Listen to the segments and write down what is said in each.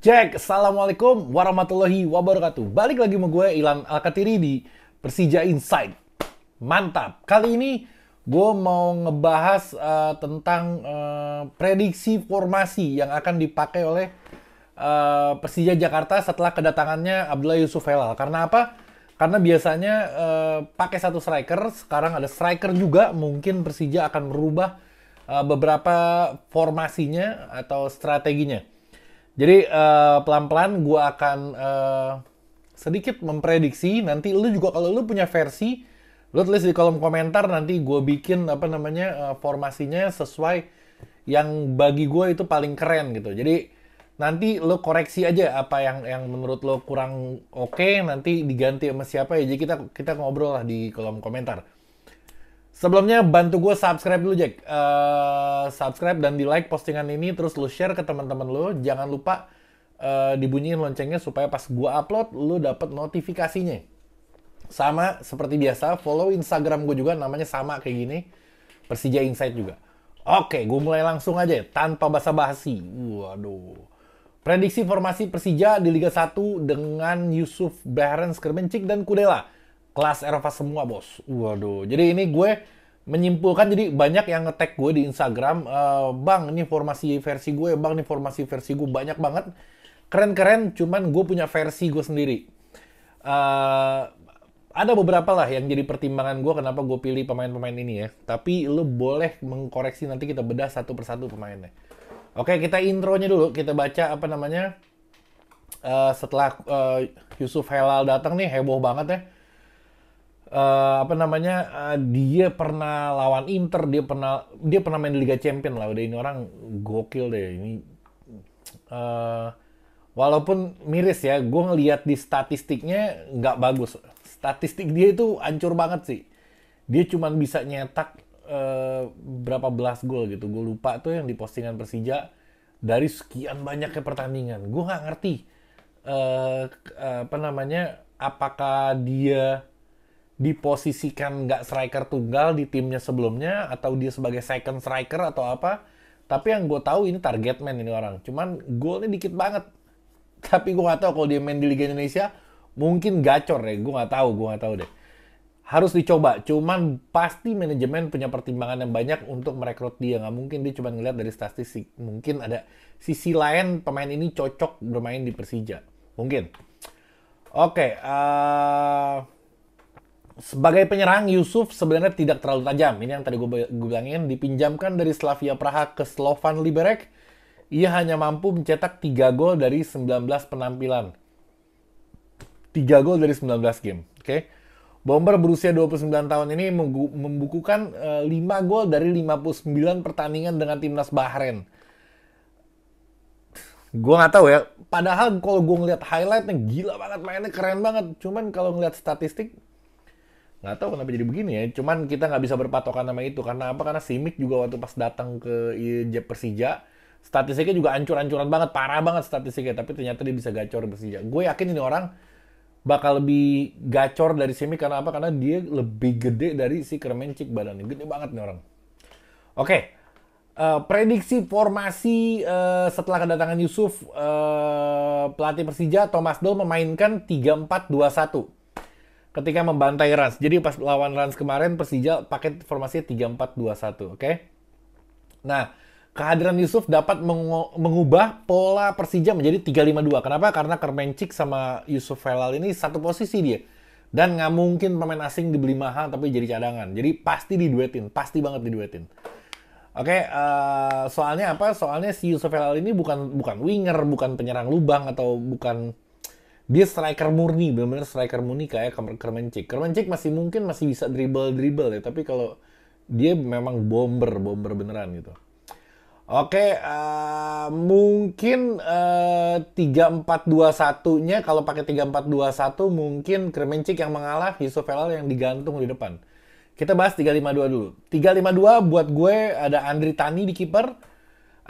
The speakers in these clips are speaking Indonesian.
Cek, Assalamualaikum warahmatullahi wabarakatuh. Balik lagi sama gue, Ilan Alkatiri di Persija Insight. Mantap. Kali ini gue mau ngebahas uh, tentang uh, prediksi formasi yang akan dipakai oleh uh, Persija Jakarta setelah kedatangannya Abdullah Yusuf Helal. Karena apa? Karena biasanya uh, pakai satu striker, sekarang ada striker juga. Mungkin Persija akan merubah uh, beberapa formasinya atau strateginya jadi uh, pelan-pelan gue akan uh, sedikit memprediksi nanti lu juga kalau lu punya versi lu tulis di kolom komentar nanti gue bikin apa namanya uh, formasinya sesuai yang bagi gue itu paling keren gitu. Jadi nanti lu koreksi aja apa yang yang menurut lu kurang oke okay, nanti diganti sama siapa ya. Jadi kita kita ngobrol lah di kolom komentar. Sebelumnya bantu gue subscribe dulu Jack. Uh, subscribe dan di like postingan ini terus lu share ke teman-teman lu. Jangan lupa uh, dibunyiin loncengnya supaya pas gue upload lu dapet notifikasinya. Sama seperti biasa follow Instagram gue juga namanya sama kayak gini. Persija Insight juga. Oke, gue mulai langsung aja tanpa basa-basi. Waduh. Prediksi formasi Persija di Liga 1 dengan Yusuf Behrens, Kermencik dan Kudela kelas Eropa semua bos. Waduh. Jadi ini gue menyimpulkan jadi banyak yang ngetek gue di Instagram, e, bang ini formasi versi gue, bang ini formasi versi gue banyak banget. Keren-keren, cuman gue punya versi gue sendiri. E, ada beberapa lah yang jadi pertimbangan gue kenapa gue pilih pemain-pemain ini ya. Tapi lo boleh mengkoreksi nanti kita bedah satu persatu pemainnya. Oke, kita intronya dulu. Kita baca apa namanya. Uh, setelah uh, Yusuf Helal datang nih heboh banget ya uh, apa namanya uh, dia pernah lawan Inter dia pernah dia pernah main di Liga Champion lah udah ini orang gokil deh ini uh, walaupun miris ya gue ngelihat di statistiknya nggak bagus statistik dia itu ancur banget sih dia cuma bisa nyetak uh, berapa belas gol gitu gue lupa tuh yang di postingan Persija dari sekian banyaknya pertandingan gue nggak ngerti uh, uh, apa namanya apakah dia diposisikan nggak striker tunggal di timnya sebelumnya atau dia sebagai second striker atau apa tapi yang gue tahu ini target man ini orang cuman golnya dikit banget tapi gue nggak tahu kalau dia main di Liga Indonesia mungkin gacor deh gue nggak tahu gue nggak tahu deh harus dicoba cuman pasti manajemen punya pertimbangan yang banyak untuk merekrut dia nggak mungkin dia cuma ngeliat dari statistik mungkin ada sisi lain pemain ini cocok bermain di Persija mungkin Oke, okay, eh, sebagai penyerang Yusuf sebenarnya tidak terlalu tajam. Ini yang tadi gue, bilangin dipinjamkan dari Slavia Praha ke Slovan Liberec. Ia hanya mampu mencetak 3 gol dari 19 penampilan. 3 gol dari 19 game, oke. Okay? Bomber berusia 29 tahun ini membukukan 5 eh, gol dari 59 pertandingan dengan timnas Bahrain. Gue gak tahu ya. Padahal kalau gue ngeliat highlightnya gila banget mainnya keren banget. Cuman kalau ngeliat statistik nggak tahu kenapa jadi begini ya. Cuman kita nggak bisa berpatokan sama itu karena apa? Karena Simic juga waktu pas datang ke iya, Persija statistiknya juga ancur-ancuran banget, parah banget statistiknya. Tapi ternyata dia bisa gacor Persija. Gue yakin ini orang bakal lebih gacor dari Simic karena apa? Karena dia lebih gede dari si Kremencik badannya. Gede banget nih orang. Oke. Okay. Uh, eh, prediksi formasi uh, setelah kedatangan Yusuf uh, pelatih Persija Thomas Doll memainkan 3-4-2-1 ketika membantai Rans. Jadi pas lawan Rans kemarin Persija pakai formasi 3-4-2-1, oke? Okay? Nah, kehadiran Yusuf dapat mengubah pola Persija menjadi 3-5-2. Kenapa? Karena Kermencik sama Yusuf Velal ini satu posisi dia. Dan nggak mungkin pemain asing dibeli mahal tapi jadi cadangan. Jadi pasti diduetin, pasti banget diduetin. Oke, okay, uh, eh, soalnya apa? Soalnya si Yusuf Velal ini bukan bukan winger, bukan penyerang lubang atau bukan dia striker murni, benar-benar striker murni kayak Kermencik. Kermencik masih mungkin masih bisa dribble-dribble ya, tapi kalau dia memang bomber, bomber beneran gitu. Oke, uh, mungkin eh, tiga empat dua 2 nya kalau pakai tiga empat dua satu mungkin kermencik yang mengalah, Yusuf Elal yang digantung di depan. Kita bahas 3-5-2 dulu. 3-5-2 buat gue ada Andri Tani di kiper,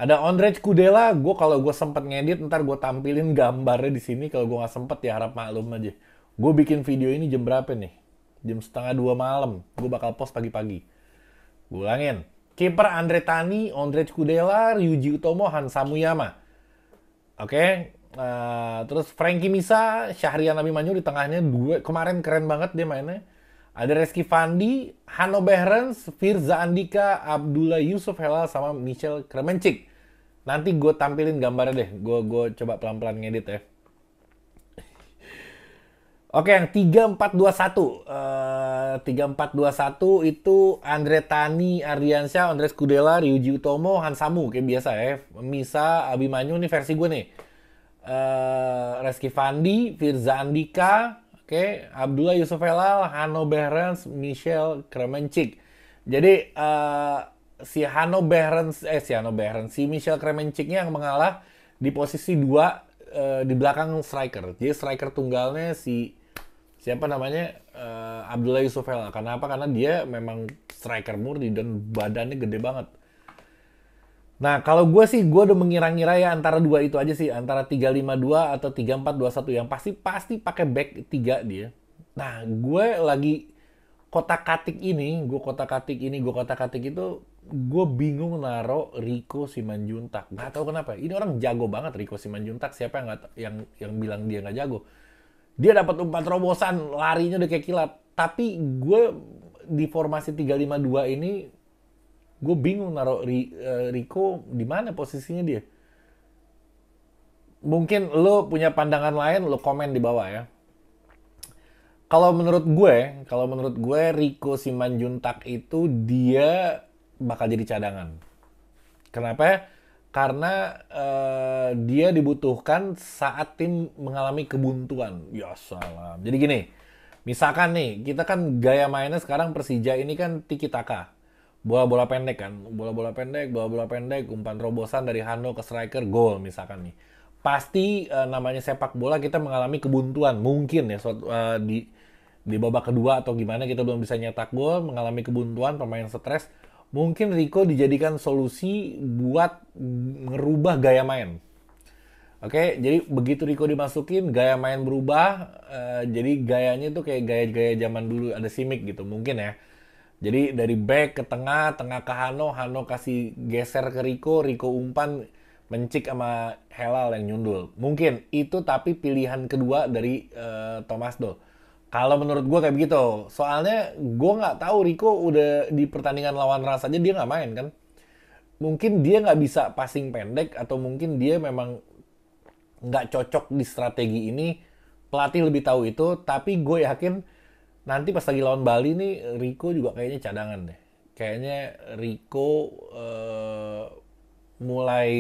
ada Ondrej Kudela, gue kalau gue sempet ngedit ntar gue tampilin gambarnya di sini. Kalau gue nggak sempet ya harap maklum aja. Gue bikin video ini jam berapa nih? Jam setengah dua malam. Gue bakal post pagi-pagi. Gue ulangin. Kiper Andre Tani, Ondrej Kudela, Ryuji Utomo, Han Samuyama. Oke, okay? uh, eh, terus Frankie Misa, Syahrian Abimanyu di tengahnya dua kemarin keren banget dia mainnya. Ada Reski Fandi, Hano Behrens, Firza Andika, Abdullah Yusuf Hela sama Michel Kremencik. Nanti gue tampilin gambarnya deh. Gue gue coba pelan-pelan ngedit ya. Oke, yang 3421. Uh, 3421 itu Andre Tani, Ardiansyah, Andres Kudela, Ryuji Utomo, Hansamu kayak biasa ya. Misa, Abimanyu ini versi gue nih. Uh, Reski Fandi, Firza Andika, oke, okay. Abdullah Yusuf Elal, Hano Behrens, Michelle Kremencik. Jadi uh, si Hano Behrens eh si Hano Behrens si Michel Kremenciknya yang mengalah di posisi dua uh, di belakang striker. Jadi striker tunggalnya si siapa namanya uh, Abdullah Yusuf Kenapa? Karena dia memang striker murni dan badannya gede banget. Nah, kalau gue sih, gue udah mengira-ngira ya antara dua itu aja sih. Antara 352 atau 3421. Yang pasti, pasti pakai back 3 dia. Nah, gue lagi kotak-katik ini, gue kotak-katik ini, gue kotak-katik itu gue bingung naro Riko Simanjuntak. Gak tau kenapa. Ini orang jago banget Riko Simanjuntak. Siapa yang gak, yang yang bilang dia nggak jago? Dia dapat umpan terobosan, larinya udah kayak kilat. Tapi gue di formasi 352 ini gue bingung naro Riko eh, di mana posisinya dia. Mungkin lo punya pandangan lain, lo komen di bawah ya kalau menurut gue, kalau menurut gue Riko Simanjuntak itu dia bakal jadi cadangan. Kenapa? Ya? Karena uh, dia dibutuhkan saat tim mengalami kebuntuan. Ya salam. Jadi gini, misalkan nih, kita kan gaya mainnya sekarang Persija ini kan tiki taka. Bola-bola pendek kan, bola-bola pendek, bola-bola pendek, umpan terobosan dari Hando ke striker, gol misalkan nih. Pasti uh, namanya sepak bola kita mengalami kebuntuan, mungkin ya suatu, uh, di di babak kedua atau gimana kita belum bisa nyetak gol, mengalami kebuntuan, pemain stres, mungkin Rico dijadikan solusi buat ngerubah gaya main. Oke, jadi begitu Rico dimasukin, gaya main berubah. Uh, jadi gayanya tuh kayak gaya-gaya zaman dulu ada simik gitu, mungkin ya. Jadi dari back ke tengah, tengah ke Hano, Hano kasih geser ke Rico, Rico umpan mencik sama Helal yang nyundul. Mungkin itu tapi pilihan kedua dari uh, Thomas Doll kalau menurut gue kayak begitu. Soalnya gue nggak tahu Rico udah di pertandingan lawan Ras aja dia nggak main kan. Mungkin dia nggak bisa passing pendek atau mungkin dia memang nggak cocok di strategi ini. Pelatih lebih tahu itu. Tapi gue yakin nanti pas lagi lawan Bali nih Rico juga kayaknya cadangan deh. Kayaknya Rico uh, mulai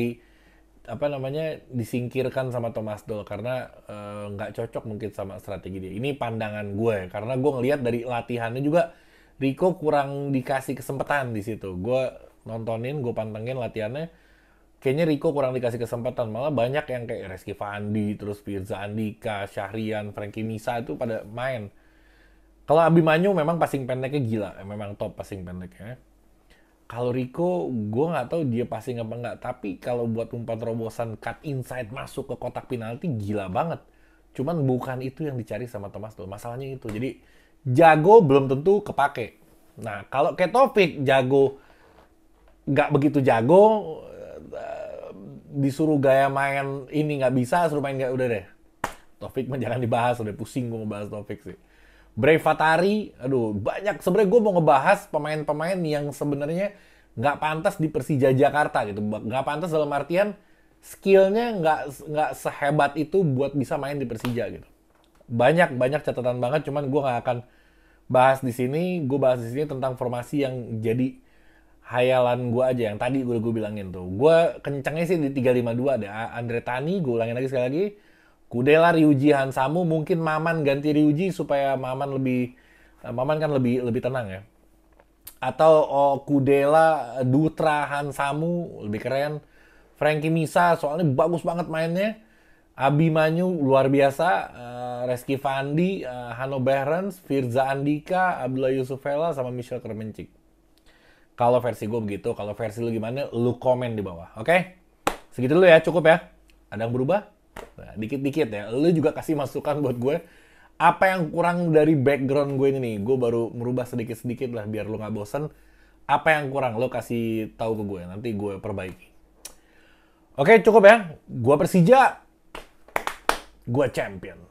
apa namanya disingkirkan sama Thomas Doll karena eh, nggak uh, cocok mungkin sama strategi dia. Ini pandangan gue karena gue ngelihat dari latihannya juga Rico kurang dikasih kesempatan di situ. Gue nontonin, gue pantengin latihannya. Kayaknya Rico kurang dikasih kesempatan, malah banyak yang kayak Reski Fandi, terus Firza Andika, Syahrian, Frankie Nisa itu pada main. Kalau Abimanyu memang passing pendeknya gila, eh, memang top passing pendeknya kalau Rico, gue nggak tahu dia pasti apa nggak. Tapi kalau buat umpan terobosan cut inside masuk ke kotak penalti, gila banget. Cuman bukan itu yang dicari sama Thomas tuh. Masalahnya itu. Jadi jago belum tentu kepake. Nah, kalau kayak Taufik jago, nggak begitu jago, eh, disuruh gaya main ini nggak bisa, suruh main nggak udah deh. Taufik mah jangan dibahas, udah pusing gue ngebahas Taufik sih. Brevatari, aduh banyak. Sebenarnya gue mau ngebahas pemain-pemain yang sebenarnya nggak pantas di Persija Jakarta gitu. Nggak pantas dalam artian skillnya nggak nggak sehebat itu buat bisa main di Persija gitu. Banyak banyak catatan banget, cuman gue nggak akan bahas di sini. Gue bahas di sini tentang formasi yang jadi hayalan gue aja yang tadi gue gue bilangin tuh. Gue kencengnya sih di 352 ada Andre Tani, gue ulangin lagi sekali lagi. Kudela Ryuji Hansamu mungkin Maman ganti Ryuji supaya Maman lebih eh, Maman kan lebih lebih tenang ya. Atau oh, Kudela Dutra Hansamu lebih keren. Frankie Misa soalnya bagus banget mainnya. Abimanyu luar biasa. Uh, Reski Fandi, uh, Hano Behrens, Firza Andika, Abdullah Yusufela sama Michel Kermencik. Kalau versi gue begitu, kalau versi lu gimana, lu komen di bawah, oke? Okay? Segitu dulu ya, cukup ya. Ada yang berubah? Nah, dikit-dikit ya. Lu juga kasih masukan buat gue. Apa yang kurang dari background gue ini nih? Gue baru merubah sedikit-sedikit lah biar lu nggak bosen. Apa yang kurang? lo kasih tahu ke gue. Nanti gue perbaiki. Oke, cukup ya. Gue Persija. Gue champion.